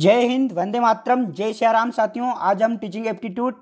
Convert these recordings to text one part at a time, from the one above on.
जय हिंद वंदे मातरम जय श्याराम साथियों आज हम टीचिंग एप्टीट्यूड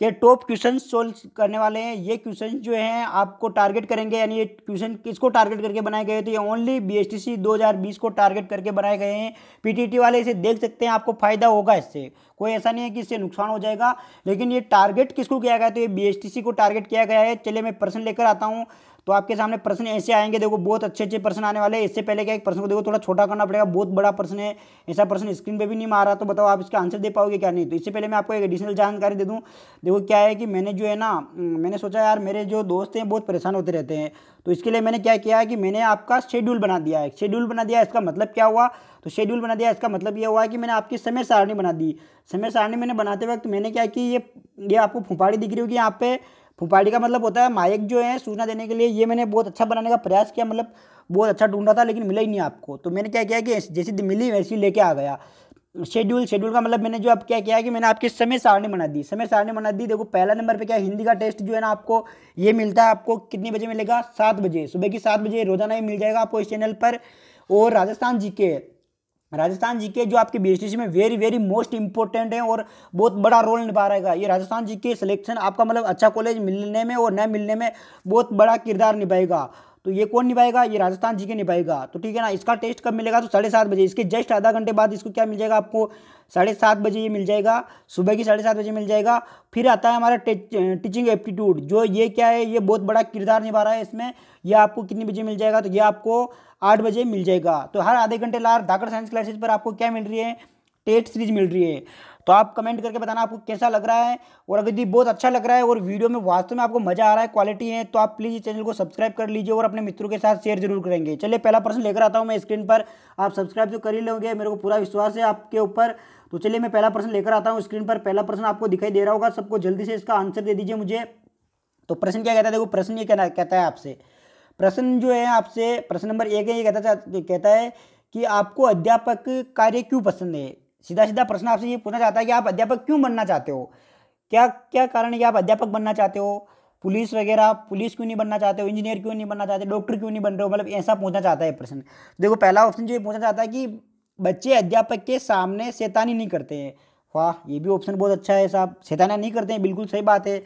के टॉप क्वेश्चन सोल्व करने वाले हैं ये क्वेश्चन जो हैं आपको टारगेट करेंगे यानी ये क्वेश्चन किसको टारगेट करके बनाए गए तो ये ओनली बीएसटीसी 2020 को टारगेट करके बनाए गए हैं पीटीटी वाले इसे देख सकते हैं आपको फायदा होगा इससे कोई ऐसा नहीं है कि इससे नुकसान हो जाएगा लेकिन ये टारगेट किसको किया गया तो ये बी को टारगेट किया गया है चलिए मैं पर्सन लेकर आता हूँ तो आपके सामने प्रश्न ऐसे आएंगे देखो बहुत अच्छे अच्छे प्रश्न आने वाले इससे पहले क्या एक प्रश्न को देखो थोड़ा छोटा करना पड़ेगा बहुत बड़ा प्रश्न है ऐसा प्रश्न स्क्रीन पर भी नहीं मारा तो बताओ आप इसका आंसर दे पाओगे क्या नहीं तो इससे पहले मैं आपको एक एडिशनल जानकारी दे दूँ देखो क्या है कि मैंने जो है ना हम्म, मैंने सोचा यार मेरे जो दोस्त हैं बहुत परेशान होते रहते हैं तो इसके लिए मैंने क्या किया है कि मैंने आपका शेड्यूल बना दिया है शेड्यूल बना दिया इसका मतलब क्या हुआ तो शेड्यूल बना दिया इसका मतलब ये हुआ कि मैंने आपकी समय सारणी बना दी समय सारणी मैंने बनाते वक्त मैंने क्या कि ये ये आपको फुफाड़ी दिख रही होगी यहाँ पे फुफाड़ी का मतलब होता है माइक जो है सूचना देने के लिए ये मैंने बहुत अच्छा बनाने का प्रयास किया मतलब बहुत अच्छा ढूंढा था लेकिन मिला ही नहीं आपको तो मैंने क्या किया कि जैसी मिली वैसी लेके आ गया शेड्यूल शेड्यूल का मतलब मैंने जो आप क्या किया कि मैंने आपके समय सारणी बना दी समय सारणी बना दी देखो पहला नंबर पे क्या हिंदी का टेस्ट जो है ना आपको ये मिलता है आपको कितने बजे मिलेगा सात बजे सुबह की सात बजे रोजाना ही मिल जाएगा आपको इस चैनल पर और राजस्थान जी के राजस्थान जीके जो आपके बीएसटीसी में वेरी वेरी मोस्ट इंपॉर्टेंट है और बहुत बड़ा रोल निभा रहेगा ये राजस्थान जीके सिलेक्शन आपका मतलब अच्छा कॉलेज मिलने में और न मिलने में बहुत बड़ा किरदार निभाएगा तो ये कौन निभाएगा ये राजस्थान जी के निभाएगा तो ठीक है ना इसका टेस्ट कब मिलेगा तो साढ़े सात बजे इसके जस्ट आधा घंटे बाद इसको क्या मिल जाएगा आपको साढ़े सात बजे ये मिल जाएगा सुबह की साढ़े सात बजे मिल जाएगा फिर आता है हमारा टीचिंग एप्टीट्यूड जो ये क्या है ये बहुत बड़ा किरदार निभा रहा है इसमें यह आपको कितनी बजे मिल जाएगा तो ये आपको आठ बजे मिल जाएगा तो हर आधे घंटे लार धाकड़ साइंस क्लासेज पर आपको क्या मिल रही है टेस्ट सीरीज मिल रही है तो आप कमेंट करके बताना आपको कैसा लग रहा है और अगर यदि बहुत अच्छा लग रहा है और वीडियो में वास्तव में आपको मजा आ रहा है क्वालिटी है तो आप प्लीज़ इस चैनल को सब्सक्राइब कर लीजिए और अपने मित्रों के साथ शेयर जरूर करेंगे चलिए पहला प्रश्न लेकर आता हूँ मैं स्क्रीन पर आप सब्सक्राइब तो कर ही लोगे मेरे को पूरा विश्वास है आपके ऊपर तो चलिए मैं पहला प्रश्न लेकर आता हूँ स्क्रीन पर पहला प्रश्न आपको दिखाई दे रहा होगा सबको जल्दी से इसका आंसर दे दीजिए मुझे तो प्रश्न क्या कहता है देखो प्रश्न ये कहना कहता है आपसे प्रश्न जो है आपसे प्रश्न नंबर एक है ये कहता कहता है कि आपको अध्यापक कार्य क्यों पसंद है सीधा सीधा प्रश्न आपसे ये पूछना चाहता है कि आप अध्यापक क्यों बनना चाहते हो क्या क्या कारण है कि आप अध्यापक बनना चाहते हो पुलिस वगैरह पुलिस क्यों नहीं बनना चाहते हो इंजीनियर क्यों नहीं बनना चाहते डॉक्टर क्यों नहीं बन रहे हो मतलब ऐसा पूछना चाहता है प्रश्न देखो पहला ऑप्शन जो ये पूछना चाहता है कि बच्चे अध्यापक के सामने शैतानी नहीं करते हैं वाह ये भी ऑप्शन बहुत अच्छा है साहब शैताना नहीं करते हैं बिल्कुल सही बात है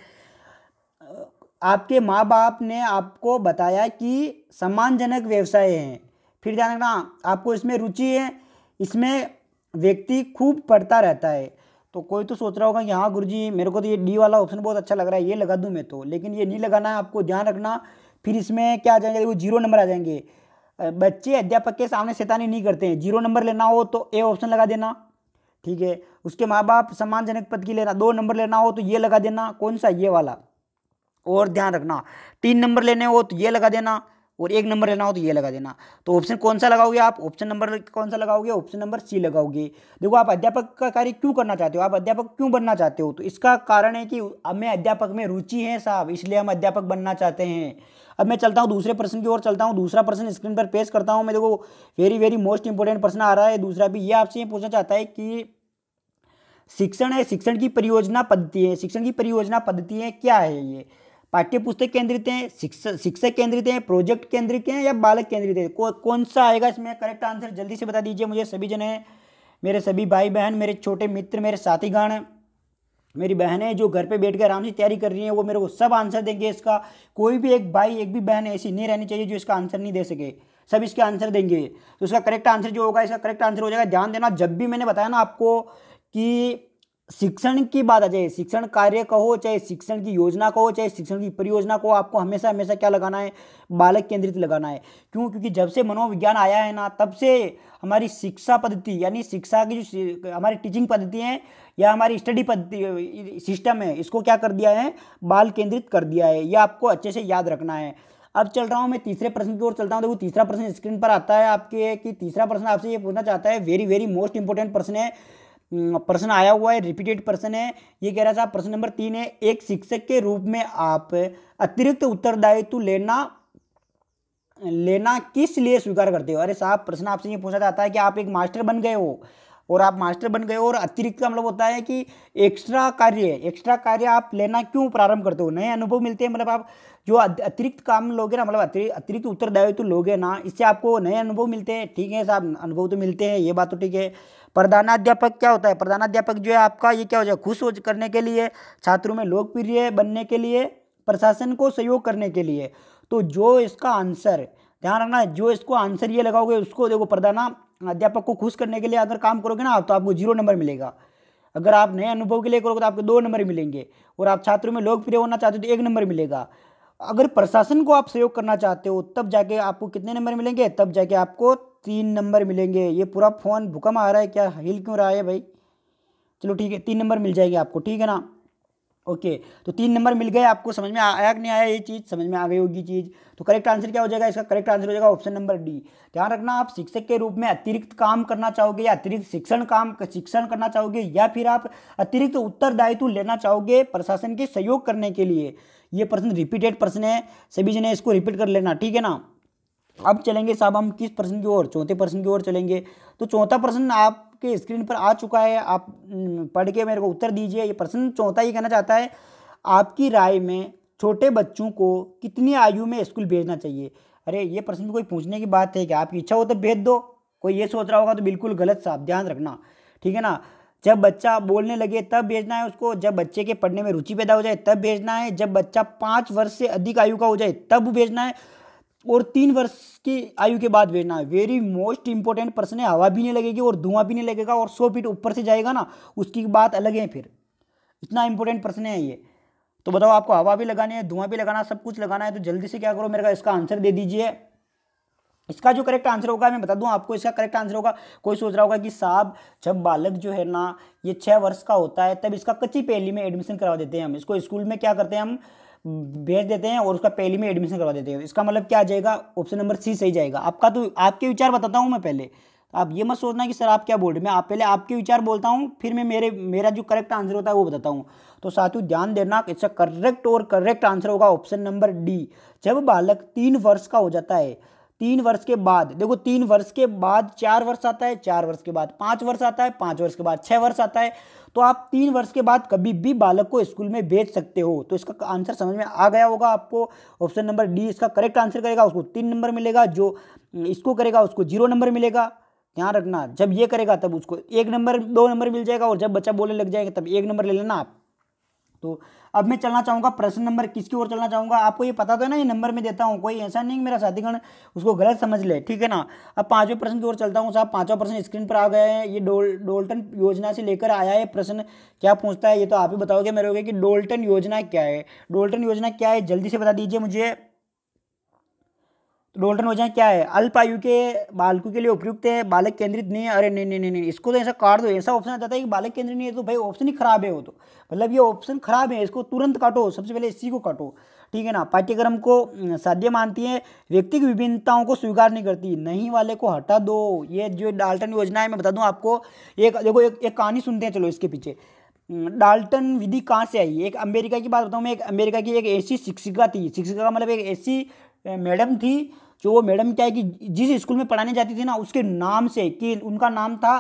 आपके माँ बाप ने आपको बताया कि सम्मानजनक व्यवसाय हैं फिर ध्यान रखना आपको इसमें रुचि है इसमें व्यक्ति खूब पढ़ता रहता है तो कोई तो सोच रहा होगा यहाँ गुरु जी मेरे को तो ये डी वाला ऑप्शन बहुत अच्छा लग रहा है ये लगा दूँ मैं तो लेकिन ये नहीं लगाना है आपको ध्यान रखना फिर इसमें क्या आ जाएंगे वो जीरो नंबर आ जाएंगे बच्चे अध्यापक के सामने शैतानी नहीं करते हैं जीरो नंबर लेना हो तो ए ऑप्शन लगा देना ठीक है उसके माँ बाप सम्मानजनक पद की लेना दो नंबर लेना हो तो ये लगा देना कौन सा ये वाला और ध्यान रखना तीन नंबर लेने हो तो ये लगा देना और एक नंबर लेना हो तो ये लगा देना तो ऑप्शन कौन सा लगाओगे आप ऑप्शन नंबर कौन सा लगाओगे ऑप्शन नंबर सी लगाओगे देखो आप अध्यापक का कार्य क्यों करना चाहते हो आप अध्यापक क्यों बनना चाहते हो तो इसका कारण है कि हमें अध्यापक में रुचि है साहब इसलिए हम अध्यापक बनना चाहते हैं अब मैं चलता हूँ दूसरे प्रश्न की ओर चलता हूँ दूसरा प्रश्न स्क्रीन पर पेश करता हूँ मैं देखो वेरी वेरी मोस्ट इंपॉर्टेंट प्रश्न आ रहा है दूसरा भी ये आपसे ये पूछना चाहता है कि शिक्षण है शिक्षण की परियोजना पद्धति है शिक्षण की परियोजना पद्धति है क्या है ये पाठ्य पुस्तक केंद्रित हैं शिक्षक शिक्षक केंद्रित हैं प्रोजेक्ट केंद्रित हैं या बालक केंद्रित है कौन सा आएगा इसमें करेक्ट आंसर जल्दी से बता दीजिए मुझे सभी जने मेरे सभी भाई बहन मेरे छोटे मित्र मेरे साथीगण मेरी बहनें जो घर पे बैठ के आराम से तैयारी कर रही हैं वो मेरे को सब आंसर देंगे इसका कोई भी एक भाई एक भी बहन ऐसी नहीं रहनी चाहिए जो इसका आंसर नहीं दे सके सब इसके आंसर देंगे तो इसका करेक्ट आंसर जो होगा इसका करेक्ट आंसर हो जाएगा ध्यान देना जब भी मैंने बताया ना आपको कि शिक्षण की बात आ जाए शिक्षण कार्य कहो चाहे शिक्षण की योजना कहो चाहे शिक्षण की परियोजना को आपको हमेशा हमेशा क्या लगाना है बालक केंद्रित लगाना है क्यों क्योंकि जब से मनोविज्ञान आया है ना तब से हमारी शिक्षा पद्धति यानी शिक्षा की जो हमारी टीचिंग पद्धति है या हमारी स्टडी पद्धति सिस्टम है इसको क्या कर दिया है बाल केंद्रित कर दिया है यह आपको अच्छे से याद रखना है अब चल रहा हूँ मैं तीसरे प्रश्न की ओर चलता हूँ देखो तीसरा प्रश्न स्क्रीन पर आता है आपके कि तीसरा प्रश्न आपसे ये पूछना चाहता है वेरी वेरी मोस्ट इंपॉर्टेंट प्रश्न है हम्म, प्रश्न आया हुआ है रिपीटेड प्रश्न है ये कह रहा था प्रश्न नंबर तीन है एक शिक्षक के रूप में आप अतिरिक्त उत्तरदायित्व लेना लेना किस लिए स्वीकार करते हो अरे साहब प्रश्न आपसे ये पूछा जाता है कि आप एक मास्टर बन गए हो और आप मास्टर बन गए हो और अतिरिक्त का मतलब होता है कि एक्स्ट्रा कार्य एक्स्ट्रा कार्य आप लेना क्यों प्रारंभ करते हो नए अनुभव मिलते हैं मतलब आप जो अतिरिक्त काम लोगे ना मतलब अतिरिक्त उत्तरदायित्व लोगे ना इससे आपको नए अनुभव मिलते हैं ठीक है साहब अनुभव तो मिलते हैं ये बात तो ठीक है प्रधानाध्यापक क्या होता है प्रधानाध्यापक जो है आपका ये क्या हो जाए खुश हो करने के लिए छात्रों में लोकप्रिय बनने के लिए प्रशासन को सहयोग करने के लिए तो जो इसका आंसर ध्यान रखना जो इसको आंसर ये लगाओगे उसको देखो प्रधाना अध्यापक को खुश करने के लिए अगर काम करोगे ना आप तो आपको जीरो नंबर मिलेगा अगर आप नए अनुभव के लिए करोगे तो आपको दो नंबर मिलेंगे और आप छात्रों में लोकप्रिय होना चाहते हो तो एक नंबर मिलेगा अगर प्रशासन को आप सहयोग करना चाहते हो तब जाके आपको कितने नंबर मिलेंगे तब जाके आपको तीन नंबर मिलेंगे ये पूरा फ़ोन भूकम आ रहा है क्या हिल क्यों रहा है भाई चलो ठीक है तीन नंबर मिल जाएंगे आपको ठीक है ना ओके तो तीन नंबर मिल गए आपको समझ में आया कि नहीं आया ये चीज़ समझ में आ गई होगी चीज़ तो करेक्ट आंसर क्या हो जाएगा इसका करेक्ट आंसर हो जाएगा ऑप्शन नंबर डी ध्यान रखना आप शिक्षक के रूप में अतिरिक्त काम करना चाहोगे या अतिरिक्त शिक्षण काम शिक्षण करना चाहोगे या फिर आप अतिरिक्त उत्तरदायित्व लेना चाहोगे प्रशासन के सहयोग करने के लिए ये प्रश्न रिपीटेड प्रश्न है सभी जने इसको रिपीट कर लेना ठीक है ना अब चलेंगे साहब हम किस प्रश्न की ओर चौथे प्रश्न की ओर चलेंगे तो चौथा प्रश्न आपके स्क्रीन पर आ चुका है आप पढ़ के मेरे को उत्तर दीजिए ये प्रश्न चौथा ही कहना चाहता है आपकी राय में छोटे बच्चों को कितनी आयु में स्कूल भेजना चाहिए अरे ये प्रश्न तो कोई पूछने की बात है क्या आपकी इच्छा हो तो भेज दो कोई ये सोच रहा होगा तो बिल्कुल गलत साहब ध्यान रखना ठीक है ना जब बच्चा बोलने लगे तब भेजना है उसको जब बच्चे के पढ़ने में रुचि पैदा हो जाए तब भेजना है जब बच्चा पाँच वर्ष से अधिक आयु का हो जाए तब भेजना है और तीन वर्ष की आयु के बाद भेजना है वेरी मोस्ट इंपॉर्टेंट पर्सन है हवा भी नहीं लगेगी और धुआं भी नहीं लगेगा और सौ फीट ऊपर से जाएगा ना उसकी बात अलग है फिर इतना इंपॉर्टेंट पर्सन है ये तो बताओ आपको हवा भी लगानी है धुआं भी लगाना सब कुछ लगाना है तो जल्दी से क्या करो मेरे का इसका आंसर दे दीजिए इसका जो करेक्ट आंसर होगा मैं बता दूं आपको इसका करेक्ट आंसर होगा कोई सोच रहा होगा कि साहब जब बालक जो है ना ये छः वर्ष का होता है तब इसका कच्ची पहली में एडमिशन करवा देते हैं हम इसको स्कूल में क्या करते हैं हम भेज देते हैं और उसका पहली में एडमिशन करवा देते हैं इसका मतलब क्या आ जाएगा ऑप्शन नंबर सी सही जाएगा आपका तो आपके विचार बताता हूँ मैं पहले आप ये मत सोचना कि सर आप क्या बोल रहे मैं आप पहले आपके विचार बोलता हूँ फिर मैं मेरे मेरा जो करेक्ट आंसर होता है वो बताता हूँ तो साथियों ध्यान देना इसका करेक्ट और करेक्ट आंसर होगा ऑप्शन नंबर डी जब बालक तीन वर्ष का हो जाता है तीन वर्ष के बाद देखो तीन वर्ष के बाद चार वर्ष आता है चार वर्ष के बाद पाँच वर्ष आता है पाँच वर्ष के बाद छः वर्ष आता है तो आप तीन वर्ष के बाद कभी भी बालक को स्कूल में भेज सकते हो तो इसका आंसर समझ में आ गया होगा आपको ऑप्शन नंबर डी इसका करेक्ट आंसर करेगा उसको तीन नंबर मिलेगा जो इसको करेगा उसको जीरो नंबर मिलेगा ध्यान रखना जब ये करेगा तब उसको एक नंबर दो नंबर मिल जाएगा और जब बच्चा बोलने लग जाएगा तब एक नंबर ले लेना आप तो अब मैं चलना चाहूँगा प्रश्न नंबर किसकी ओर चलना चाहूँगा आपको ये पता तो है ना ये नंबर मैं देता हूँ कोई ऐसा नहीं मेरा साथीगण उसको गलत समझ ले ठीक है ना अब पाँचवें प्रश्न की ओर चलता हूँ साहब पाँचवा प्रश्न स्क्रीन पर आ गए हैं ये डोल डोल्टन योजना से लेकर आया है प्रश्न क्या पूछता है ये तो आप ही बताओगे मेरे को कि डोल्टन योजना क्या है डोल्टन योजना क्या है जल्दी से बता दीजिए मुझे डोल्टन वजन क्या है अल्प आयु के बालकों के लिए उपयुक्त है बालक केंद्रित नहीं है अरे नहीं नहीं नहीं इसको तो ऐसा काट दो ऐसा ऑप्शन आ जाता है कि बालक केंद्रित नहीं है तो भाई ऑप्शन ही खराब है वो तो मतलब ये ऑप्शन खराब है इसको तुरंत काटो सबसे पहले इसी को काटो ठीक है ना पाठ्यक्रम को साध्य मानती है व्यक्ति की विभिन्नताओं को स्वीकार नहीं करती नहीं वाले को हटा दो ये जो डाल्टन योजना है मैं बता दूँ आपको एक देखो एक, एक कहानी सुनते हैं चलो इसके पीछे डाल्टन विधि कहाँ से आई एक अमेरिका की बात बताऊँ मैं एक अमेरिका की एक ऐसी शिक्षिका थी शिक्षिका मतलब एक ऐसी मैडम थी जो वो मैडम क्या है कि जिस स्कूल में पढ़ाने जाती थी ना उसके नाम से कि उनका नाम था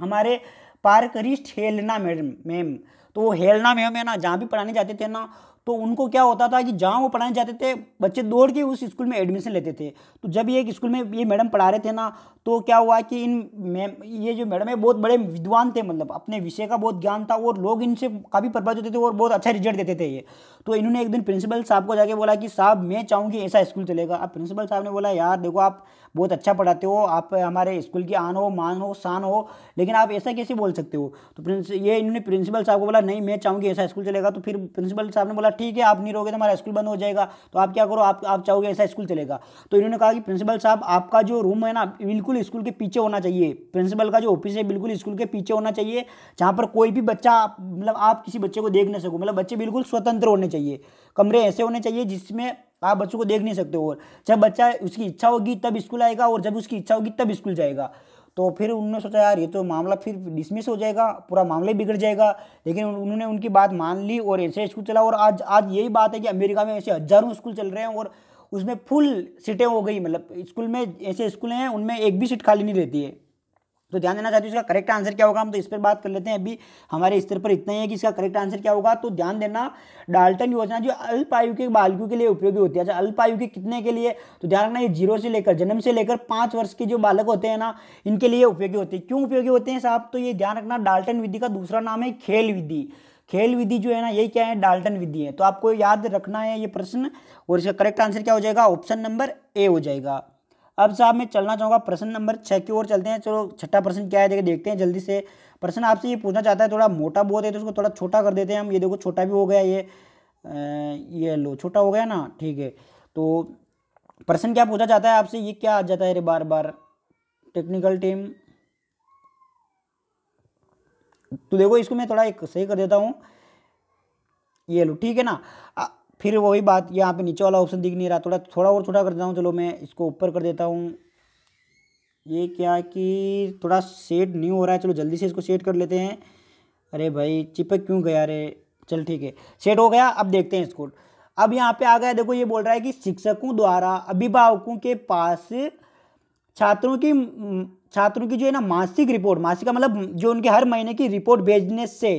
हमारे पार्करिस्ट हेलना मैडम मैम तो वो हेलना मैम है ना जहाँ भी पढ़ाने जाते थे ना तो उनको क्या होता था कि जहाँ वो पढ़ाने जाते थे बच्चे दौड़ के उस स्कूल में एडमिशन लेते थे तो जब ये एक स्कूल में ये मैडम पढ़ा रहे थे ना तो क्या हुआ कि इन मैम ये जो मैडम है बहुत बड़े विद्वान थे मतलब अपने विषय का बहुत ज्ञान था और लोग इनसे काफ़ी प्रभावित होते थे और बहुत अच्छा रिजल्ट देते थे ये तो इन्होंने एक दिन प्रिंसिपल साहब को जाके बोला कि साहब मैं चाहूँगी ऐसा स्कूल चलेगा अब प्रिंसिपल साहब ने बोला यार देखो आप बहुत अच्छा पढ़ाते हो आप हमारे स्कूल की आन हो मान हो शान हो लेकिन आप ऐसा कैसे बोल सकते हो तो प्रिंस ये इन्होंने प्रिंसिपल साहब को बोला नहीं मैं चाहूँगी ऐसा स्कूल चलेगा तो फिर प्रिंसिपल साहब ने बोला ठीक है आप नहीं रहोगे तो हमारा स्कूल बंद हो जाएगा तो आप क्या करो आप आप चाहोगे ऐसा स्कूल चलेगा तो इन्होंने कहा कि प्रिंसिपल साहब आपका जो रूम है ना बिल्कुल स्कूल के पीछे होना चाहिए प्रिंसिपल का जो ऑफिस है बिल्कुल स्कूल के पीछे होना चाहिए जहाँ पर कोई भी बच्चा मतलब आप किसी बच्चे को देख ना सको मतलब बच्चे बिल्कुल स्वतंत्र होने चाहिए कमरे ऐसे होने चाहिए जिसमें तो आप बच्चों को देख नहीं सकते और जब बच्चा उसकी इच्छा होगी तब स्कूल आएगा और जब उसकी इच्छा होगी तब स्कूल जाएगा तो फिर उन्होंने सोचा यार ये तो मामला फिर डिसमिस हो जाएगा पूरा मामला ही बिगड़ जाएगा लेकिन उन्होंने उनकी बात मान ली और ऐसे स्कूल चला और आज आज यही बात है कि अमेरिका में ऐसे हज़ारों स्कूल चल रहे हैं और उसमें फुल सीटें हो गई मतलब स्कूल में ऐसे स्कूल हैं उनमें एक भी सीट खाली नहीं रहती है तो ध्यान देना चाहते हो इसका करेक्ट आंसर क्या होगा हम तो इस पर बात कर लेते हैं अभी हमारे स्तर पर इतना ही है कि इसका करेक्ट आंसर क्या होगा तो ध्यान देना डाल्टन योजना जो अल्प आयु के बालकों के लिए उपयोगी होती है अच्छा अल्प आयु के कितने के लिए तो ध्यान रखना ये जीरो से लेकर जन्म से लेकर पाँच वर्ष के जो बालक होते हैं ना इनके लिए उपयोगी होते हैं क्यों उपयोगी होते हैं साहब तो ये ध्यान रखना डाल्टन विधि का दूसरा नाम है खेल विधि खेल विधि जो है ना ये क्या है डाल्टन विधि है तो आपको याद रखना है ये प्रश्न और इसका करेक्ट आंसर क्या हो जाएगा ऑप्शन नंबर ए हो जाएगा अब साहब मैं चलना चाहूँगा प्रश्न नंबर छः की ओर चलते हैं चलो छठा प्रश्न क्या है देखिए देखते हैं जल्दी से प्रश्न आपसे ये पूछना चाहता है थोड़ा मोटा बहुत है तो उसको थोड़ा छोटा कर देते हैं हम ये देखो छोटा भी हो गया ये ये लो छोटा हो गया ना ठीक है तो प्रश्न क्या पूछा जाता है आपसे ये क्या आ जाता है अरे बार बार टेक्निकल टीम तो देखो इसको मैं थोड़ा एक सही कर देता हूँ ये लो ठीक है ना फिर वही बात यहाँ पे नीचे वाला ऑप्शन दिख नहीं रहा थोड़ा थोड़ा और छोटा कर देता हूँ चलो मैं इसको ऊपर कर देता हूँ ये क्या कि थोड़ा सेट नहीं हो रहा है चलो जल्दी से इसको सेट कर लेते हैं अरे भाई चिपक क्यों गया अरे चल ठीक है सेट हो गया अब देखते हैं इसको अब यहाँ पे आ गया देखो ये बोल रहा है कि शिक्षकों द्वारा अभिभावकों के पास छात्रों की छात्रों की जो है ना मासिक रिपोर्ट मासिक का मतलब जो उनके हर महीने की रिपोर्ट भेजने से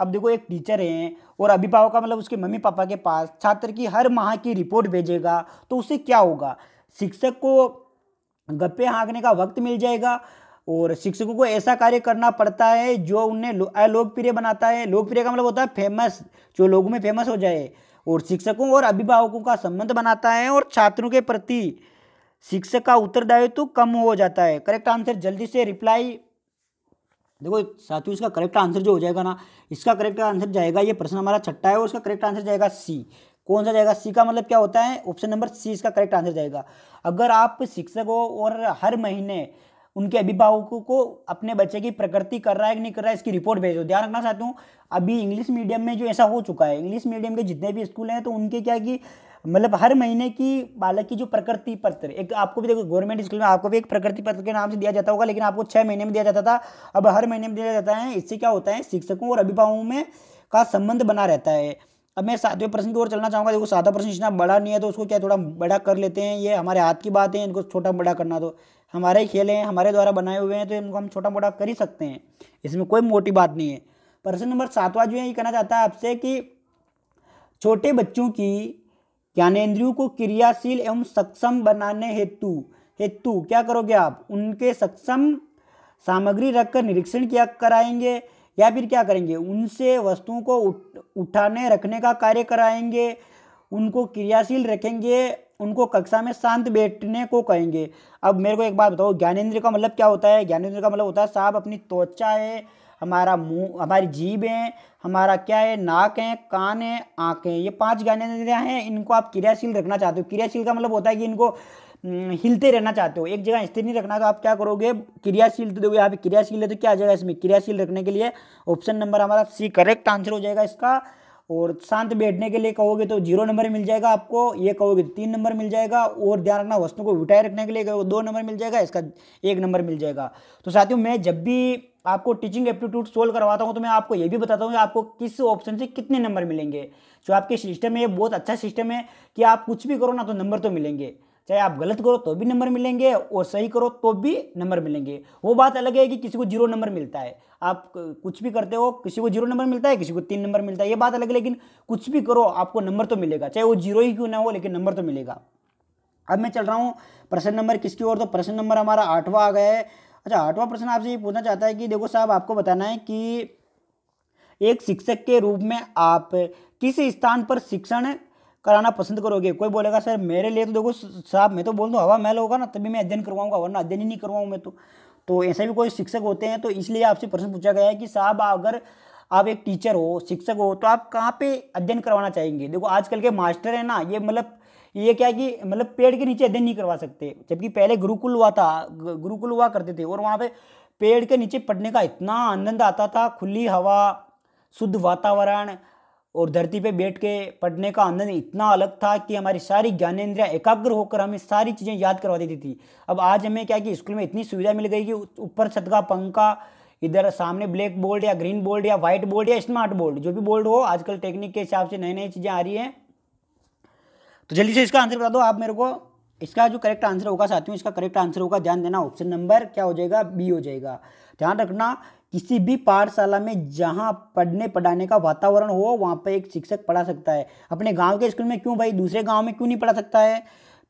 अब देखो एक टीचर हैं और अभिभावक का मतलब उसके मम्मी पापा के पास छात्र की हर माह की रिपोर्ट भेजेगा तो उससे क्या होगा शिक्षक को गप्पे हाँकने का वक्त मिल जाएगा और शिक्षकों को ऐसा कार्य करना पड़ता है जो उन्हें अलोकप्रिय बनाता है लोकप्रिय का मतलब होता है फेमस जो लोगों में फेमस हो जाए और शिक्षकों और अभिभावकों का संबंध बनाता है और छात्रों के प्रति शिक्षक का उत्तरदायित्व तो कम हो जाता है करेक्ट आंसर जल्दी से रिप्लाई देखो साथियों इसका करेक्ट आंसर जो हो जाएगा ना इसका करेक्ट आंसर जाएगा ये प्रश्न हमारा छट्टा है और इसका करेक्ट आंसर जाएगा सी कौन सा जाएगा सी का मतलब क्या होता है ऑप्शन नंबर सी इसका करेक्ट आंसर जाएगा अगर आप शिक्षक हो और हर महीने उनके अभिभावकों को अपने बच्चे की प्रकृति कर रहा है कि नहीं कर रहा है इसकी रिपोर्ट भेजो ध्यान रखना चाहता हूँ अभी इंग्लिश मीडियम में जो ऐसा हो चुका है इंग्लिश मीडियम के जितने भी स्कूल हैं तो उनके क्या है कि मतलब हर महीने की बालक की जो प्रकृति पत्र एक आपको भी देखो गवर्नमेंट स्कूल में आपको भी एक प्रकृति पत्र के नाम से दिया जाता होगा लेकिन आपको छः महीने में दिया जाता था अब हर महीने में दिया जाता है इससे क्या होता है शिक्षकों और अभिभावकों में का संबंध बना रहता है अब मैं सातवें प्रश्न की ओर चलना चाहूँगा देखो सातवा प्रश्न इतना बड़ा नहीं है तो उसको क्या थोड़ा बड़ा कर लेते हैं ये हमारे हाथ की बात है इनको छोटा बड़ा करना तो हमारे ही खेल हैं हमारे द्वारा बनाए हुए हैं तो इनको हम छोटा मोटा कर ही सकते हैं इसमें कोई मोटी बात नहीं है प्रश्न नंबर सातवा जो है ये कहना चाहता है आपसे कि छोटे बच्चों की ज्ञानेन्द्रियों को क्रियाशील एवं सक्षम बनाने हेतु हेतु क्या करोगे आप उनके सक्षम सामग्री रखकर निरीक्षण किया कराएंगे या फिर क्या करेंगे उनसे वस्तुओं को उठ, उठाने रखने का कार्य कराएंगे उनको क्रियाशील रखेंगे उनको कक्षा में शांत बैठने को कहेंगे अब मेरे को एक बात बताओ ज्ञानेन्द्र का मतलब क्या होता है ज्ञानेन्द्र का मतलब होता है साहब अपनी त्वचा है हमारा मुंह हमारी जीभ है हमारा क्या है नाक है कान है आँखें ये पांच गाने हैं इनको आप क्रियाशील रखना चाहते हो क्रियाशील का मतलब होता है कि इनको हम्म, हिलते रहना चाहते हो एक जगह स्थिर नहीं रखना तो आप क्या करोगे क्रियाशील तो देखो यहाँ पे क्रियाशील है तो क्या आ जाएगा इसमें क्रियाशील रखने के लिए ऑप्शन नंबर हमारा सी करेक्ट आंसर हो जाएगा इसका और शांत बैठने के लिए कहोगे तो जीरो नंबर मिल जाएगा आपको ये कहोगे तो तीन नंबर मिल जाएगा और ध्यान रखना वस्तु को उठाए रखने के लिए कहोगे तो दो नंबर मिल जाएगा इसका एक नंबर मिल जाएगा तो साथियों मैं जब भी आपको टीचिंग एप्टीट्यूड सोल्व करवाता हूँ तो मैं आपको ये भी बताता हूँ कि आपको किस ऑप्शन से कितने नंबर मिलेंगे जो आपके सिस्टम है ये बहुत अच्छा सिस्टम है कि आप कुछ भी करो ना तो नंबर तो मिलेंगे चाहे आप गलत करो तो भी नंबर मिलेंगे और सही करो तो भी नंबर मिलेंगे वो बात अलग है कि किसी को जीरो नंबर मिलता है आप कुछ भी करते हो किसी को जीरो नंबर मिलता है किसी को तीन नंबर मिलता है ये बात अलग है लेकिन कुछ भी करो आपको नंबर तो मिलेगा चाहे वो जीरो ही क्यों ना हो लेकिन नंबर तो मिलेगा अब मैं चल रहा हूँ प्रश्न नंबर किसकी ओर तो प्रश्न नंबर हमारा आठवां आ गया है अच्छा आठवां प्रश्न आपसे ये पूछना चाहता है कि देखो साहब आपको बताना है कि एक शिक्षक के रूप में आप किस स्थान पर शिक्षण कराना पसंद करोगे कोई बोलेगा सर मेरे लिए तो देखो साहब मैं तो बोल दूँ हवा महल होगा ना तभी मैं अध्ययन करवाऊंगा वरना अध्ययन ही नहीं करवाऊँ मैं तो तो ऐसे भी कोई शिक्षक होते हैं तो इसलिए आपसे प्रश्न पूछा गया है कि साहब अगर आप एक टीचर हो शिक्षक हो तो आप कहाँ पे अध्ययन करवाना चाहेंगे देखो आजकल के मास्टर हैं ना ये मतलब ये क्या है कि मतलब पेड़ के नीचे अध्ययन नहीं करवा सकते जबकि पहले गुरुकुल हुआ था गुरुकुल हुआ करते थे और वहाँ पे पेड़ के नीचे पढ़ने का इतना आनंद आता था खुली हवा शुद्ध वातावरण और धरती पे बैठ के पढ़ने का आनंद इतना अलग था कि हमारी सारी ज्ञानेन्द्रिया एकाग्र होकर हमें सारी चीज़ें याद करवा देती थी अब आज हमें क्या कि स्कूल में इतनी सुविधा मिल गई कि ऊपर छत का पंखा इधर सामने ब्लैक बोर्ड या ग्रीन बोर्ड या वाइट बोर्ड या स्मार्ट बोर्ड जो भी बोर्ड हो आजकल टेक्निक के हिसाब से नई नई चीज़ें आ रही हैं तो जल्दी से इसका आंसर बता दो आप मेरे को इसका जो करेक्ट आंसर होगा साथियों इसका करेक्ट आंसर होगा ध्यान देना ऑप्शन नंबर क्या हो जाएगा बी हो जाएगा ध्यान रखना किसी भी पाठशाला में जहाँ पढ़ने पढ़ाने का वातावरण हो वहाँ पर एक शिक्षक पढ़ा सकता है अपने गांव के स्कूल में क्यों भाई दूसरे गांव में क्यों नहीं पढ़ा सकता है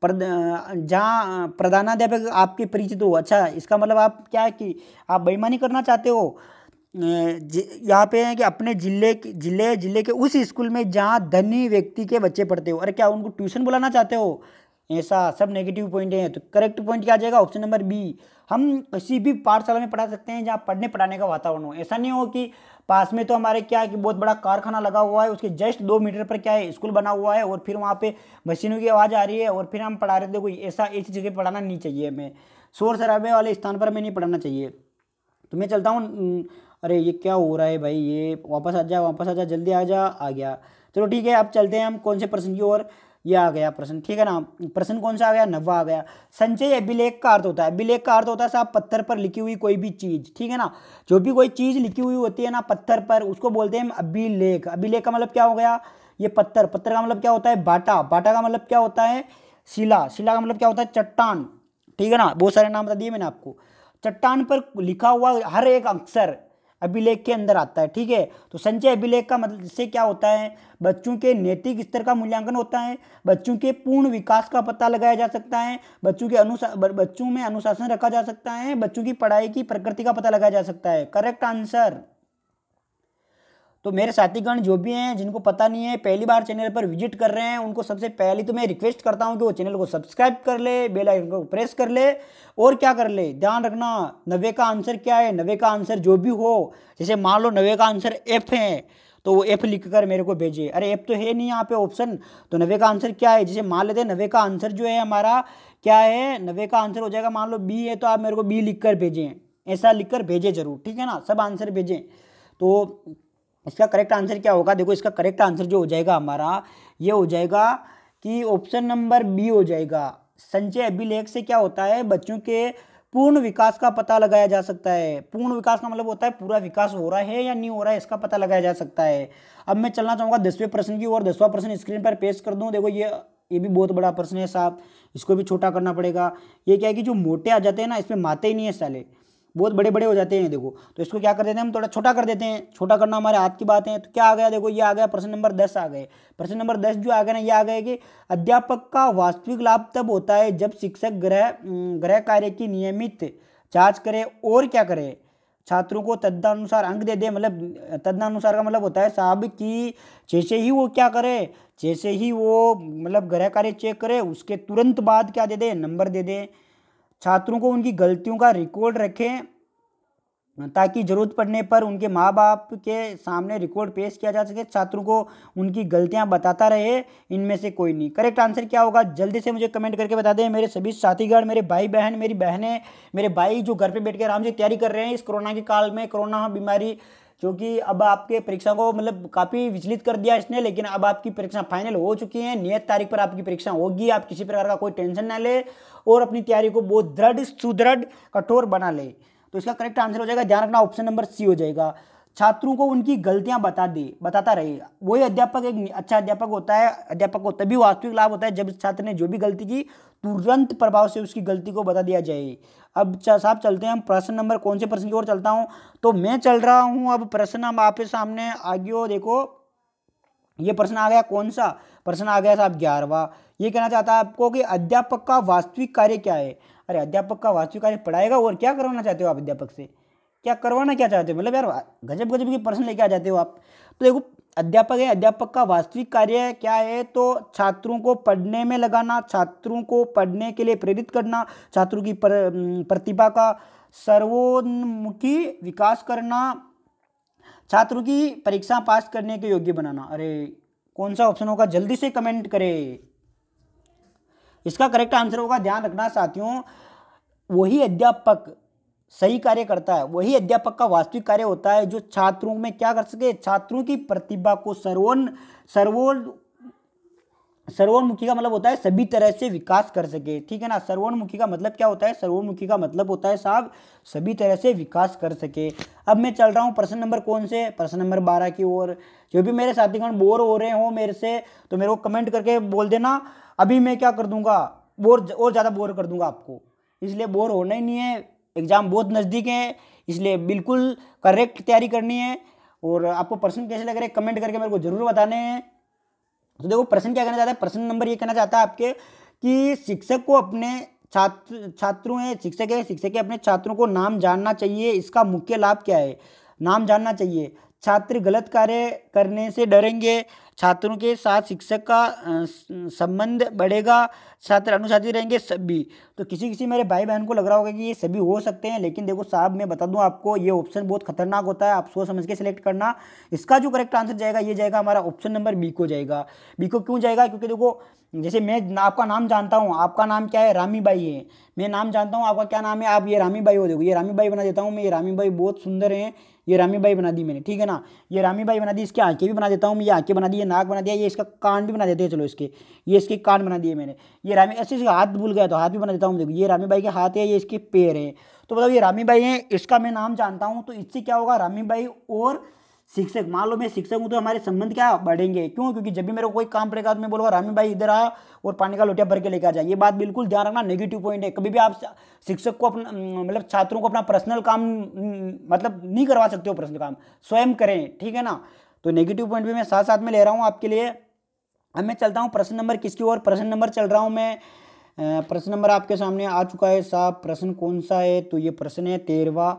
जहाँ प्रधानाध्यापक आपके परिचित हो अच्छा इसका मतलब आप क्या कि आप बेईमानी करना चाहते हो यहाँ पे है कि अपने ज़िले ज़िले ज़िले के उस स्कूल में जहाँ धनी व्यक्ति के बच्चे पढ़ते हो अरे क्या उनको ट्यूशन बुलाना चाहते हो ऐसा सब नेगेटिव पॉइंट हैं तो करेक्ट पॉइंट क्या आ जाएगा ऑप्शन नंबर बी हम किसी भी पाठशाला में पढ़ा सकते हैं जहाँ पढ़ने पढ़ाने का वातावरण हो ऐसा नहीं हो कि पास में तो हमारे क्या है कि बहुत बड़ा कारखाना लगा हुआ है उसके जस्ट दो मीटर पर क्या है स्कूल बना हुआ है और फिर वहाँ पे मशीनों की आवाज़ आ रही है और फिर हम पढ़ा रहे थे कोई ऐसा ऐसी जगह पढ़ाना नहीं चाहिए हमें शोर शराबे वाले स्थान पर हमें नहीं पढ़ाना चाहिए तो मैं चलता हूँ अरे ये क्या हो रहा है भाई ये वापस आ जा वापस आ जा जल्दी आ जा आ गया चलो ठीक है अब चलते हैं हम कौन से प्रश्न की ओर ये आ गया प्रश्न ठीक है ना प्रश्न कौन सा आ गया नवा आ गया संचय अभिलेख का अर्थ होता है अभिलेख का अर्थ होता है साहब पत्थर पर लिखी हुई कोई भी चीज ठीक है ना जो भी कोई चीज लिखी हुई होती है ना पत्थर पर उसको बोलते हैं अभिलेख अभिलेख का मतलब क्या हो गया ये पत्थर पत्थर का मतलब क्या होता है बाटा बाटा का मतलब क्या होता है शिला शिला का मतलब क्या होता है चट्टान ठीक है ना बहुत सारे नाम बता दिए मैंने आपको चट्टान पर लिखा हुआ हर एक अक्षर अभिलेख के अंदर आता है ठीक है तो संचय अभिलेख का मतलब इससे क्या होता है बच्चों के नैतिक स्तर का मूल्यांकन होता है बच्चों के पूर्ण विकास का पता लगाया जा सकता है बच्चों के अनुसार बच्चों में अनुशासन रखा जा सकता है बच्चों की पढ़ाई की प्रकृति का पता लगाया जा सकता है करेक्ट आंसर तो मेरे साथीगण जो भी हैं जिनको पता नहीं है पहली बार चैनल पर विजिट कर रहे हैं उनको सबसे पहले तो मैं रिक्वेस्ट करता हूं कि वो चैनल को सब्सक्राइब कर ले बेल आइकन को प्रेस कर ले और क्या कर ले ध्यान रखना नवे का आंसर क्या है नवे का आंसर जो भी हो जैसे मान लो नवे का आंसर एफ है तो वो एफ लिख कर मेरे को भेजे अरे एफ तो है नहीं यहाँ पे ऑप्शन तो नवे का आंसर क्या है जैसे मान लेते हैं नवे का आंसर जो है हमारा क्या है नवे का आंसर हो जाएगा मान लो बी है तो आप मेरे को बी लिख कर भेजें ऐसा लिख कर भेजें जरूर ठीक है ना सब आंसर भेजें तो इसका करेक्ट आंसर क्या होगा देखो इसका करेक्ट आंसर जो हो जाएगा हमारा ये हो जाएगा कि ऑप्शन नंबर बी हो जाएगा संचय अभिलेख से क्या होता है बच्चों के पूर्ण विकास का पता लगाया जा सकता है पूर्ण विकास का मतलब होता है पूरा विकास हो रहा है या नहीं हो रहा है इसका पता लगाया जा सकता है अब मैं चलना चाहूँगा दसवें प्रश्न की ओर दसवां प्रश्न स्क्रीन पर पेश कर दूँ देखो ये ये भी बहुत बड़ा प्रश्न है साहब इसको भी छोटा करना पड़ेगा ये क्या है कि जो मोटे आ जाते हैं ना इसमें माते ही नहीं है साले बहुत बड़े बड़े हो जाते हैं देखो तो इसको क्या कर देते हैं हम थोड़ा छोटा कर देते हैं छोटा करना हमारे हाथ की बात है तो क्या आ गया देखो ये आ गया प्रश्न नंबर दस आ गए प्रश्न नंबर दस जो आ गया ना ये आ गया कि अध्यापक का वास्तविक लाभ तब होता है जब शिक्षक ग्रह ग्रह कार्य की नियमित जाँच करे और क्या करे छात्रों को तद्दानुसार अंक दे दे मतलब तद्दानुसार का मतलब होता है साहब कि जैसे ही वो क्या करे जैसे ही वो मतलब ग्रह कार्य चेक करे उसके तुरंत बाद क्या दे दे नंबर दे दे छात्रों को उनकी गलतियों का रिकॉर्ड रखें ताकि ज़रूरत पड़ने पर उनके माँ बाप के सामने रिकॉर्ड पेश किया जा सके छात्रों को उनकी गलतियाँ बताता रहे इनमें से कोई नहीं करेक्ट आंसर क्या होगा जल्दी से मुझे कमेंट करके बता दें मेरे सभी साथीगण मेरे भाई बहन मेरी बहनें मेरे भाई जो घर पे बैठ के आराम से तैयारी कर रहे हैं इस कोरोना के काल में कोरोना बीमारी क्योंकि अब आपके परीक्षा को मतलब काफ़ी विचलित कर दिया इसने लेकिन अब आपकी परीक्षा फाइनल हो चुकी है नियत तारीख पर आपकी परीक्षा होगी आप किसी प्रकार का कोई टेंशन ना ले और अपनी तैयारी को बहुत दृढ़ सुदृढ़ कठोर बना ले तो इसका करेक्ट आंसर हो जाएगा ध्यान रखना ऑप्शन नंबर सी हो जाएगा छात्रों को उनकी गलतियां बता दे बताता रहे वही अध्यापक एक अच्छा अध्यापक होता है अध्यापक को तभी वास्तविक लाभ होता है जब छात्र ने जो भी गलती की तुरंत प्रभाव से उसकी गलती को बता दिया जाए अब साहब चलते हैं हम प्रश्न नंबर कौन से प्रश्न की ओर चलता हूँ तो मैं चल रहा हूँ अब प्रश्न हम आपके सामने आगे हो देखो ये प्रश्न आ गया कौन सा प्रश्न आ गया साहब ग्यारहवा ये कहना चाहता है आपको कि अध्यापक का वास्तविक कार्य क्या है अरे अध्यापक का वास्तविक कार्य पढ़ाएगा और क्या करवाना चाहते हो आप अध्यापक से क्या करवाना क्या चाहते हो मतलब यार गजब गजब के पर्सन लेके आ जाते हो आप तो देखो अध्यापक है अध्यापक का वास्तविक कार्य क्या है तो छात्रों को पढ़ने में लगाना छात्रों को पढ़ने के लिए प्रेरित करना छात्रों की पर, प्रतिभा का सर्वोन्मुखी विकास करना छात्रों की परीक्षा पास करने के योग्य बनाना अरे कौन सा ऑप्शन होगा जल्दी से कमेंट करें इसका करेक्ट आंसर होगा ध्यान रखना साथियों वही अध्यापक सही कार्य करता है वही अध्यापक का वास्तविक कार्य होता है जो छात्रों में क्या कर सके छात्रों की प्रतिभा को सर्वोन सर्वोन सर्वोन्मुखी का मतलब होता है सभी तरह से विकास कर सके ठीक है ना सर्वोन्मुखी का मतलब क्या होता है सर्वोन्मुखी का मतलब होता है साहब सभी तरह से विकास कर सके अब मैं चल रहा हूँ प्रश्न नंबर कौन से प्रश्न नंबर बारह की ओर जो भी मेरे साथीगण बोर हो रहे हो मेरे से तो मेरे को कमेंट करके बोल देना अभी मैं क्या कर दूंगा बोर और ज़्यादा बोर कर दूंगा आपको इसलिए बोर होना ही नहीं है एग्ज़ाम बहुत नज़दीक है इसलिए बिल्कुल करेक्ट तैयारी करनी है और आपको प्रश्न कैसे लग रहे हैं कमेंट करके मेरे को ज़रूर बताने हैं तो देखो प्रश्न क्या कहना चाहता है प्रश्न नंबर ये कहना चाहता है आपके कि शिक्षक को अपने छात्र छात्रों हैं शिक्षक है शिक्षक है अपने छात्रों को नाम जानना चाहिए इसका मुख्य लाभ क्या है नाम जानना चाहिए छात्र गलत कार्य करने से डरेंगे छात्रों के साथ शिक्षक का संबंध बढ़ेगा छात्र अनुशासित रहेंगे सभी तो किसी किसी मेरे भाई बहन को लग रहा होगा कि ये सभी हो सकते हैं लेकिन देखो साहब मैं बता दूं आपको ये ऑप्शन बहुत खतरनाक होता है आप सोच समझ के सिलेक्ट करना इसका जो करेक्ट आंसर जाएगा ये जाएगा हमारा ऑप्शन नंबर बी को जाएगा बी को क्यों जाएगा क्योंकि देखो जैसे मैं आपका नाम जानता हूँ आपका नाम क्या है रामी भाई है मैं नाम जानता हूँ आपका क्या नाम है आप ये रामी भाई हो देखो ये रामी भाई बना देता हूँ मैं ये रामी भाई बहुत सुंदर हैं ये रामी भाई बना दी मैंने ठीक है ना ये रामी भाई बना दी इसके आँखें भी बना देता हूँ मैं ये आँखें बना दी नाक बना दिया ये इसका कान भी बना देते हैं चलो इसके ये इसके कान बना दिए मैंने ये रामी ऐसे इसके हाथ भूल गया तो हाथ भी बना देता हूँ देखो ये रामी भाई के हाथ है ये इसके पैर है तो मतलब ये रामी भाई हैं इसका मैं नाम जानता हूँ तो इससे क्या होगा रामी भाई और शिक्षक मान लो मैं शिक्षक हूँ तो हमारे संबंध क्या बढ़ेंगे क्यों क्योंकि जब भी मेरे को कोई काम पड़ेगा तो मैं बोलूँगा रामी भाई इधर आ और पानी का लोटिया भर के लेकर आ जाए ये बात बिल्कुल ध्यान रखना नेगेटिव पॉइंट है कभी भी आप शिक्षक को अपना मतलब छात्रों को अपना पर्सनल काम मतलब नहीं करवा सकते हो पर्सनल काम स्वयं करें ठीक है ना तो नेगेटिव पॉइंट भी मैं साथ साथ में ले रहा हूँ आपके लिए अब मैं चलता हूँ प्रश्न नंबर किसकी ओर प्रश्न नंबर चल रहा हूँ मैं प्रश्न नंबर आपके सामने आ चुका है साहब प्रश्न कौन सा है तो ये प्रश्न है तेरवा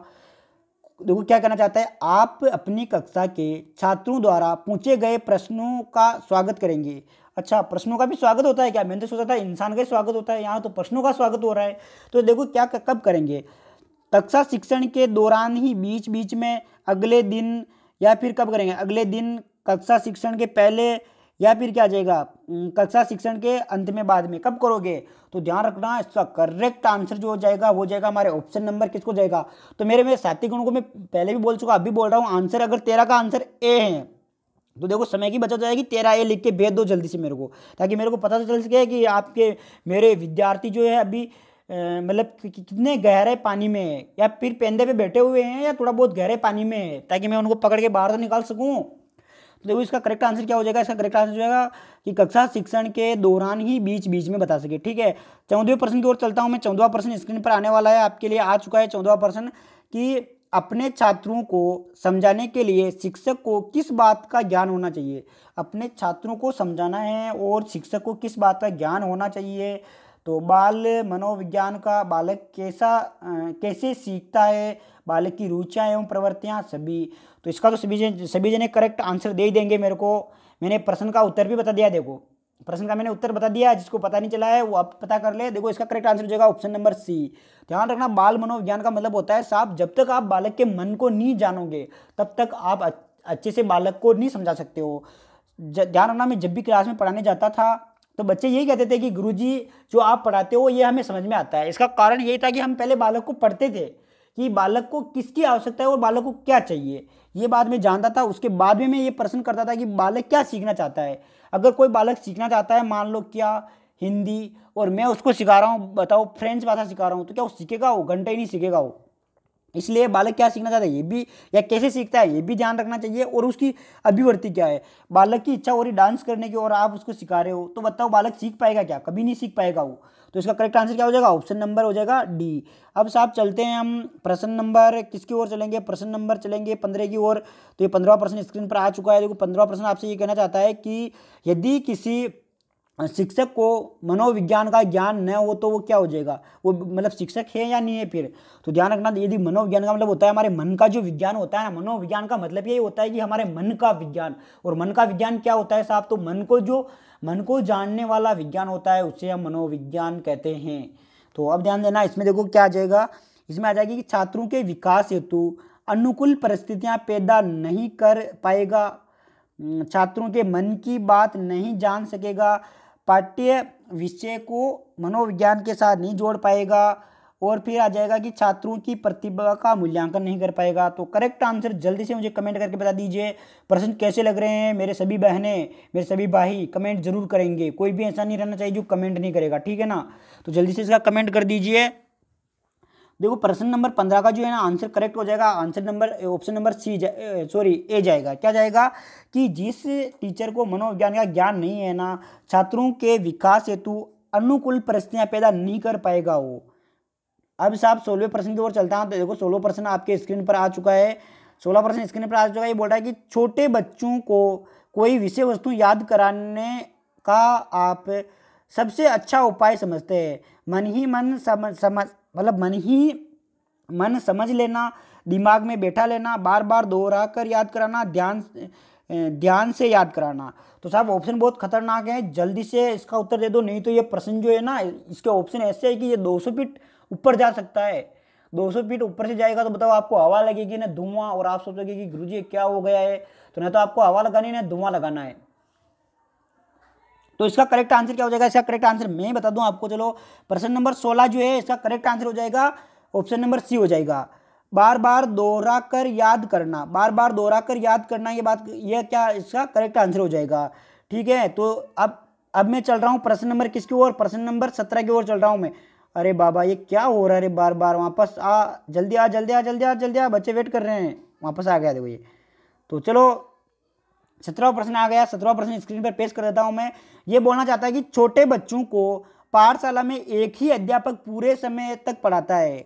देखो क्या करना चाहता है आप अपनी कक्षा के छात्रों द्वारा पूछे गए प्रश्नों का स्वागत करेंगे अच्छा प्रश्नों का भी स्वागत होता है क्या मैंने तो सोचा था इंसान का स्वागत होता है यहाँ तो प्रश्नों का स्वागत हो रहा है तो देखो क्या कब करेंगे कक्षा शिक्षण के दौरान ही बीच बीच में अगले दिन या फिर कब करेंगे अगले दिन कक्षा शिक्षण के पहले या फिर क्या जाएगा कक्षा शिक्षण के अंत में बाद में कब करोगे तो ध्यान रखना इसका करेक्ट आंसर जो हो जाएगा वो जाएगा हमारे ऑप्शन नंबर किसको जाएगा तो मेरे में साथी गणों को मैं पहले भी बोल चुका अभी बोल रहा हूँ आंसर अगर तेरह का आंसर ए है तो देखो समय की बचत हो जाएगी तेरह ए लिख के भेज दो जल्दी से मेरे को ताकि मेरे को पता चल सके कि आपके मेरे विद्यार्थी जो है अभी मतलब कितने गहरे पानी में है या फिर पेंदे पे बैठे हुए हैं या थोड़ा बहुत गहरे पानी में है ताकि मैं उनको पकड़ के बाहर से निकाल सकूँ तो इसका करेक्ट आंसर क्या हो जाएगा इसका करेक्ट आंसर हो जाएगा कि कक्षा शिक्षण के दौरान ही बीच बीच में बता सके ठीक है चौदहवें प्रश्न की ओर चलता हूँ मैं चौदवा प्रश्न स्क्रीन पर आने वाला है आपके लिए आ चुका है चौदवा प्रश्न कि अपने छात्रों को समझाने के लिए शिक्षक को किस बात का ज्ञान होना चाहिए अपने छात्रों को समझाना है और शिक्षक को किस बात का ज्ञान होना चाहिए तो बाल मनोविज्ञान का बालक कैसा कैसे सीखता है बालक की रुचियाँ एवं प्रवृत्तियाँ सभी तो इसका तो सभी जन सभी जने करेक्ट आंसर दे ही देंगे मेरे को मैंने प्रश्न का उत्तर भी बता दिया देखो प्रश्न का मैंने उत्तर बता दिया जिसको पता नहीं चला है वो आप पता कर ले देखो इसका करेक्ट आंसर हो जाएगा ऑप्शन नंबर सी ध्यान रखना बाल मनोविज्ञान का मतलब होता है साहब जब तक आप बालक के मन को नहीं जानोगे तब तक आप अच्छे से बालक को नहीं समझा सकते हो ध्यान रखना मैं जब भी क्लास में पढ़ाने जाता था तो बच्चे यही कहते थे कि गुरुजी जो आप पढ़ाते हो ये हमें समझ में आता है इसका कारण यही था कि हम पहले बालक को पढ़ते थे कि बालक को किसकी आवश्यकता है और बालक को क्या चाहिए ये बात मैं जानता था उसके बाद में मैं ये प्रश्न करता था कि बालक क्या सीखना चाहता है अगर कोई बालक सीखना चाहता है मान लो क्या हिंदी और मैं उसको सिखा रहा हूँ बताओ फ्रेंच भाषा सिखा रहा हूँ तो क्या वो सीखेगा वो घंटे ही नहीं सीखेगा वो इसलिए बालक क्या सीखना चाहता है ये भी या कैसे सीखता है ये भी ध्यान रखना चाहिए और उसकी अभिवृत्ति क्या है बालक की इच्छा हो रही डांस करने की और आप उसको सिखा रहे हो तो बताओ बालक सीख पाएगा क्या कभी नहीं सीख पाएगा वो तो इसका करेक्ट आंसर क्या हो जाएगा ऑप्शन नंबर हो जाएगा डी अब साहब चलते हैं हम प्रश्न नंबर किसकी ओर चलेंगे प्रश्न नंबर चलेंगे पंद्रह की ओर तो ये पंद्रह प्रश्न स्क्रीन पर आ चुका है देखो पंद्रह प्रश्न आपसे ये कहना चाहता है कि यदि किसी शिक्षक को मनोविज्ञान का ज्ञान न हो तो वो क्या हो जाएगा वो मतलब शिक्षक है या नहीं है फिर तो ध्यान रखना यदि मनोविज्ञान का मतलब होता है हमारे मन का जो विज्ञान होता है ना मनोविज्ञान का मतलब यही होता है कि हमारे मन का विज्ञान और मन का विज्ञान क्या होता है साहब तो मन को जो मन को जानने वाला विज्ञान होता है उसे हम मनोविज्ञान कहते हैं तो अब ध्यान देना इसमें देखो क्या आ जाएगा इसमें आ जाएगी कि छात्रों के विकास हेतु अनुकूल परिस्थितियाँ पैदा नहीं कर पाएगा छात्रों के मन की बात नहीं जान सकेगा पाठ्य विषय को मनोविज्ञान के साथ नहीं जोड़ पाएगा और फिर आ जाएगा कि छात्रों की प्रतिभा का मूल्यांकन नहीं कर पाएगा तो करेक्ट आंसर जल्दी से मुझे कमेंट करके बता दीजिए प्रश्न कैसे लग रहे हैं मेरे सभी बहनें मेरे सभी भाई कमेंट जरूर करेंगे कोई भी ऐसा नहीं रहना चाहिए जो कमेंट नहीं करेगा ठीक है ना तो जल्दी से इसका कमेंट कर दीजिए देखो प्रश्न नंबर पंद्रह का जो है ना आंसर करेक्ट हो जाएगा answer number option number C sorry A जाएगा क्या जाएगा कि जिस टीचर को मनोविज्ञान का ज्ञान नहीं है ना छात्रों के विकास हेतु अनुकूल परिस्थितियाँ पैदा नहीं कर पाएगा वो अब साहब सोलह प्रश्न की ओर चलता हूँ तो देखो सोलह प्रश्न आपके स्क्रीन पर आ चुका है सोलह प्रश्न स्क्रीन पर आ चुका है ये बोल रहा है कि छोटे बच्चों को कोई विषय वस्तु याद कराने का आप सबसे अच्छा उपाय समझते हैं मन ही मन समझ समझ मतलब मन ही मन समझ लेना दिमाग में बैठा लेना बार बार दोहरा कर याद कराना ध्यान ध्यान से याद कराना तो साहब ऑप्शन बहुत खतरनाक है जल्दी से इसका उत्तर दे दो नहीं तो ये प्रश्न जो है ना इसके ऑप्शन ऐसे है कि ये 200 फीट ऊपर जा सकता है 200 फीट ऊपर से जाएगा तो बताओ आपको हवा लगेगी ना धुआं और आप सोचोगे कि गुरु जी क्या हो गया है तो ना तो आपको हवा लगानी ना धुआं लगाना है तो इसका करेक्ट आंसर क्या हो जाएगा इसका करेक्ट आंसर मैं बता दूं आपको चलो प्रश्न नंबर सोलह जो है इसका करेक्ट आंसर हो जाएगा ऑप्शन नंबर सी हो जाएगा बार बार दोहरा कर याद करना बार बार दोहरा कर याद करना ये बात ये क्या इसका करेक्ट आंसर हो जाएगा ठीक है तो अब अब मैं चल रहा हूँ प्रश्न नंबर किसकी ओर प्रश्न नंबर सत्रह की ओर चल रहा हूँ मैं अरे बाबा ये क्या हो रहा है अरे बार बार वापस आ जल्दी आ जल्दी आ जल्दी आ जल्दी आ बच्चे वेट कर रहे हैं वापस आ गया देखो ये तो चलो सत्रहवा प्रश्न आ गया सत्रहवा प्रश्न स्क्रीन पर पेश कर देता हूँ मैं ये बोलना चाहता है कि छोटे बच्चों को पाठशाला में एक ही अध्यापक पूरे समय तक पढ़ाता है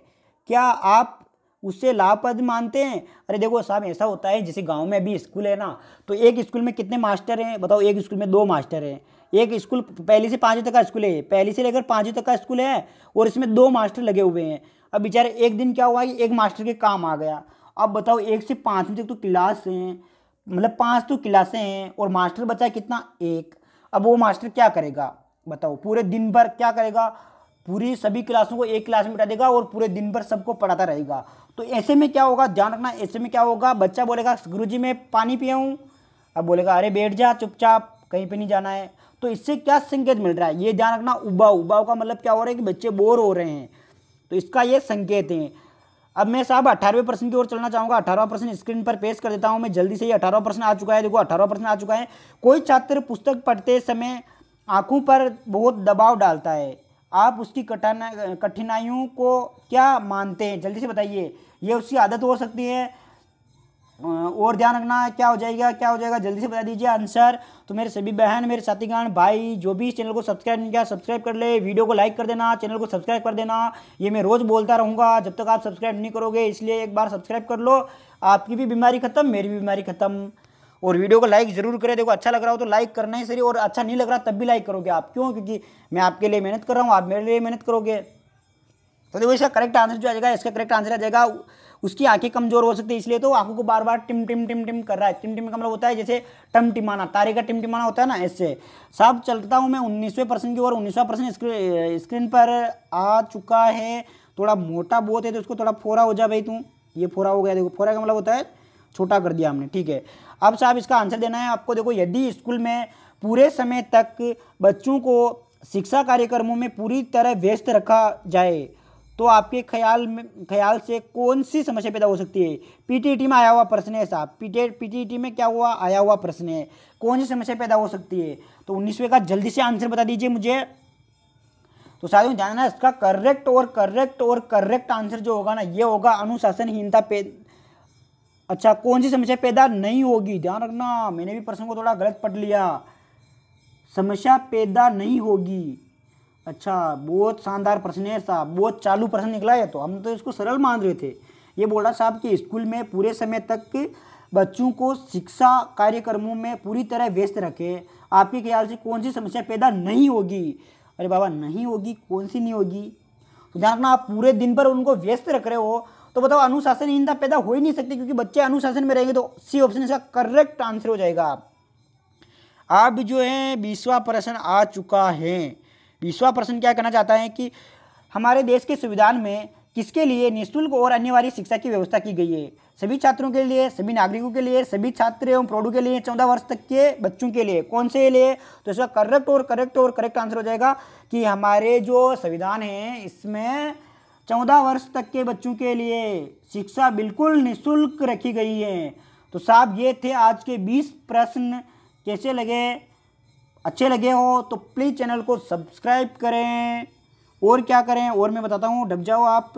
क्या आप उससे लाभप्रद मानते हैं अरे देखो साहब ऐसा होता है जैसे गांव में अभी स्कूल है ना तो एक स्कूल में कितने मास्टर हैं बताओ एक स्कूल में दो मास्टर हैं एक स्कूल पहली से पाँचवीं तक का स्कूल है पहली से लेकर पाँचवीं तक का स्कूल है और इसमें दो मास्टर लगे हुए हैं अब बेचारे एक दिन क्या हुआ कि एक मास्टर के काम आ गया अब बताओ एक से पाँचवीं तक तो क्लास हैं मतलब पाँच तो क्लासें हैं और मास्टर बचा कितना एक अब वो मास्टर क्या करेगा बताओ पूरे दिन भर क्या करेगा पूरी सभी क्लासों को एक क्लास में बैठा देगा और पूरे दिन भर सबको पढ़ाता रहेगा तो ऐसे में क्या होगा ध्यान रखना ऐसे में क्या होगा बच्चा बोलेगा गुरु जी मैं पानी पिया हूँ अब बोलेगा अरे बैठ जा चुपचाप कहीं पे नहीं जाना है तो इससे क्या संकेत मिल रहा है ये ध्यान रखना उबाऊ उबाऊ का मतलब क्या हो रहा है कि बच्चे बोर हो रहे हैं तो इसका ये संकेत है अब मैं साहब अठारहवें प्रश्न की ओर चलना चाहूँगा अठारह प्रश्न स्क्रीन पर पेश कर देता हूँ मैं जल्दी से ही अठारह प्रश्न आ चुका है देखो अठारह प्रश्न आ चुका है कोई छात्र पुस्तक पढ़ते समय आँखों पर बहुत दबाव डालता है आप उसकी कठिनाइयों को क्या मानते हैं जल्दी से बताइए ये उसकी आदत हो सकती है और ध्यान रखना क्या हो जाएगा क्या हो जाएगा जल्दी से बता दीजिए आंसर तो मेरे सभी बहन मेरे साथीगण भाई जो भी इस चैनल को सब्सक्राइब नहीं किया सब्सक्राइब कर ले वीडियो को लाइक कर देना चैनल को सब्सक्राइब कर देना ये मैं रोज़ बोलता रहूँगा जब तक आप सब्सक्राइब नहीं करोगे इसलिए एक बार सब्सक्राइब कर लो आपकी भी बीमारी खत्म मेरी भी बीमारी खत्म और वीडियो को लाइक जरूर करें देखो अच्छा लग रहा हो तो लाइक करना ही सही और अच्छा नहीं लग रहा तब भी लाइक करोगे आप क्यों क्योंकि मैं आपके लिए मेहनत कर रहा हूँ आप मेरे लिए मेहनत करोगे तो देखो इसका करेक्ट आंसर जो आ जाएगा इसका करेक्ट आंसर आ जाएगा उसकी आंखें कमजोर हो सकती है इसलिए तो आंखों को बार बार टिम टिम टिम टिम कर रहा है टिम टिम का मतलब होता है जैसे टम टिमाना तारे का टिम टिमाना होता है ना ऐसे साहब चलता हूँ मैं उन्नीसवें पर्सन की ओर उन्नीसवा पर्सन स्क्रीन पर आ चुका है थोड़ा मोटा बहुत है तो उसको थोड़ा फोरा हो जा भाई तू ये फोरा हो गया देखो फोरा का मतलब होता है छोटा कर दिया हमने ठीक है अब साहब इसका आंसर देना है आपको देखो यदि स्कूल में पूरे समय तक बच्चों को शिक्षा कार्यक्रमों में पूरी तरह व्यस्त रखा जाए तो आपके ख्याल में ख्याल से कौन सी समस्या पैदा हो सकती है पीटीटी e में आया हुआ प्रश्न है साहब पीटी e, e में क्या हुआ आया हुआ प्रश्न है कौन सी समस्या पैदा हो सकती है तो उन्नीसवें का जल्दी से आंसर बता दीजिए मुझे तो साथियों ध्यान रखना इसका करेक्ट और करेक्ट और करेक्ट आंसर जो होगा ना ये होगा अनुशासनहीनता पे अच्छा कौन सी समस्या पैदा नहीं होगी ध्यान रखना मैंने भी प्रश्न को थोड़ा गलत पढ़ लिया समस्या पैदा नहीं होगी अच्छा बहुत शानदार प्रश्न है साहब बहुत चालू प्रश्न निकला है तो हम तो इसको सरल मान रहे थे ये बोल रहा साहब कि स्कूल में पूरे समय तक बच्चों को शिक्षा कार्यक्रमों में पूरी तरह व्यस्त रखें आपके ख्याल से कौन सी समस्या पैदा नहीं होगी अरे बाबा नहीं होगी कौन सी नहीं होगी तो ध्यान रखना आप पूरे दिन भर उनको व्यस्त रख रहे हो तो बताओ अनुशासनहीनता पैदा हो ही नहीं सकती क्योंकि बच्चे अनुशासन में रहेंगे तो सी ऑप्शन इसका करेक्ट आंसर हो जाएगा आप अब जो है बीसवा प्रश्न आ चुका है बीसवा प्रश्न क्या कहना चाहता है कि हमारे देश के संविधान में किसके लिए निःशुल्क और अनिवार्य शिक्षा की व्यवस्था की गई है सभी छात्रों के लिए सभी नागरिकों के लिए सभी छात्र एवं प्रौढ़ों के लिए चौदह वर्ष तक के बच्चों के लिए कौन से लिए तो इसका करेक्ट और करेक्ट और करेक्ट आंसर हो जाएगा कि हमारे जो संविधान है इसमें चौदह वर्ष तक के बच्चों के लिए शिक्षा बिल्कुल निःशुल्क रखी गई है तो साहब ये थे आज के बीस प्रश्न कैसे लगे अच्छे लगे हो तो प्लीज़ चैनल को सब्सक्राइब करें और क्या करें और मैं बताता हूँ डब जाओ आप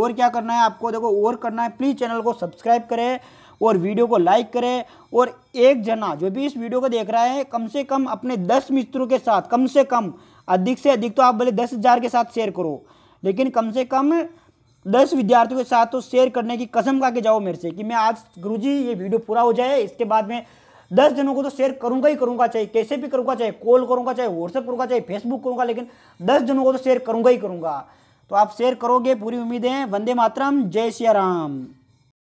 और क्या करना है आपको देखो और करना है प्लीज़ चैनल को सब्सक्राइब करें और वीडियो को लाइक करें और एक जना जो भी इस वीडियो को देख रहा है कम से कम अपने दस मित्रों के साथ कम से कम अधिक से अधिक तो आप भले दस हज़ार के साथ शेयर करो लेकिन कम से कम दस विद्यार्थियों के साथ तो शेयर करने की कसम खा के जाओ मेरे से कि मैं आज गुरु ये वीडियो पूरा हो जाए इसके बाद में दस जनों को तो शेयर करूंगा ही करूंगा चाहे कैसे भी करूंगा चाहे कॉल करूंगा चाहे व्हाट्सएप करूंगा चाहे फेसबुक करूंगा लेकिन दस जनों को तो शेयर करूंगा ही करूंगा तो आप शेयर करोगे पूरी उम्मीद है वंदे मातरम जय सिया राम